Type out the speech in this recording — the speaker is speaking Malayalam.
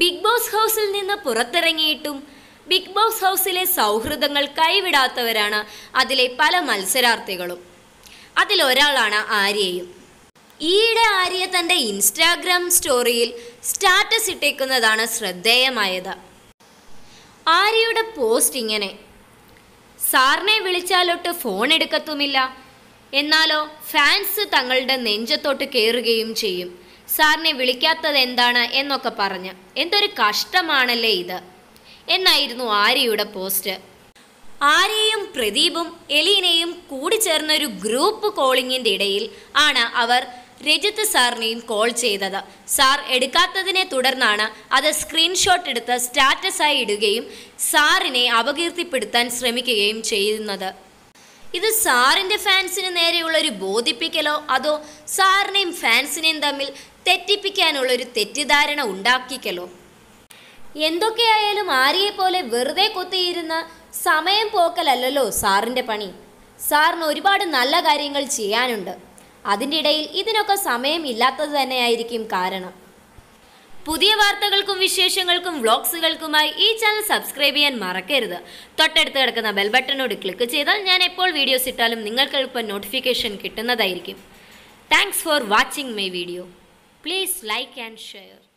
ബിഗ് ബോസ് ഹൗസിൽ നിന്ന് പുറത്തിറങ്ങിയിട്ടും ബിഗ് ബോസ് ഹൗസിലെ സൗഹൃദങ്ങൾ കൈവിടാത്തവരാണ് അതിലെ പല മത്സരാർത്ഥികളും അതിലൊരാളാണ് ആര്യയും ഈയിടെ ആര്യ തൻ്റെ ഇൻസ്റ്റാഗ്രാം സ്റ്റോറിയിൽ സ്റ്റാറ്റസ് ഇട്ടേക്കുന്നതാണ് ശ്രദ്ധേയമായത് ആര്യയുടെ പോസ്റ്റ് ഇങ്ങനെ സാറിനെ വിളിച്ചാലൊട്ട് ഫോൺ എടുക്കത്തുമില്ല എന്നാലോ ഫാൻസ് തങ്ങളുടെ നെഞ്ചത്തോട്ട് കയറുകയും ചെയ്യും സാറിനെ വിളിക്കാത്തത് എന്താണ് എന്നൊക്കെ പറഞ്ഞ് എന്തൊരു കഷ്ടമാണല്ലേ ഇത് എന്നായിരുന്നു ആര്യയുടെ പോസ്റ്റ് ആര്യയും പ്രദീപും എലീനയും കൂടി ചേർന്നൊരു ഗ്രൂപ്പ് കോളിങ്ങിൻ്റെ ഇടയിൽ ആണ് അവർ രജിത്ത് സാറിനെയും കോൾ ചെയ്തത് സാർ എടുക്കാത്തതിനെ തുടർന്നാണ് അത് സ്ക്രീൻഷോട്ട് എടുത്ത് സ്റ്റാറ്റസായി ഇടുകയും സാറിനെ അപകീർത്തിപ്പെടുത്താൻ ശ്രമിക്കുകയും ചെയ്യുന്നത് ഇത് സാറിൻ്റെ ഫാൻസിന് നേരെയുള്ള ഒരു ബോധിപ്പിക്കലോ അതോ സാറിനെയും ഫാൻസിനെയും തമ്മിൽ തെറ്റിപ്പിക്കാനുള്ള ഒരു തെറ്റിദ്ധാരണ ഉണ്ടാക്കിക്കലോ എന്തൊക്കെയായാലും ആര്യയെ പോലെ വെറുതെ കൊത്തിയിരുന്ന സമയം പോക്കലല്ലല്ലോ സാറിൻ്റെ പണി സാറിന് ഒരുപാട് നല്ല കാര്യങ്ങൾ ചെയ്യാനുണ്ട് അതിൻ്റെ ഇടയിൽ ഇതിനൊക്കെ സമയം ഇല്ലാത്തത് തന്നെയായിരിക്കും കാരണം പുതിയ വാർത്തകൾക്കും വിശേഷങ്ങൾക്കും വ്ളോഗ്സുകൾക്കുമായി ഈ ചാനൽ സബ്സ്ക്രൈബ് ചെയ്യാൻ മറക്കരുത് തൊട്ടടുത്ത് കിടക്കുന്ന ബെൽ ബട്ടണോട് ക്ലിക്ക് ചെയ്താൽ ഞാൻ എപ്പോൾ വീഡിയോസ് ഇട്ടാലും നിങ്ങൾക്ക് എളുപ്പം നോട്ടിഫിക്കേഷൻ കിട്ടുന്നതായിരിക്കും thanks for watching my video please like and share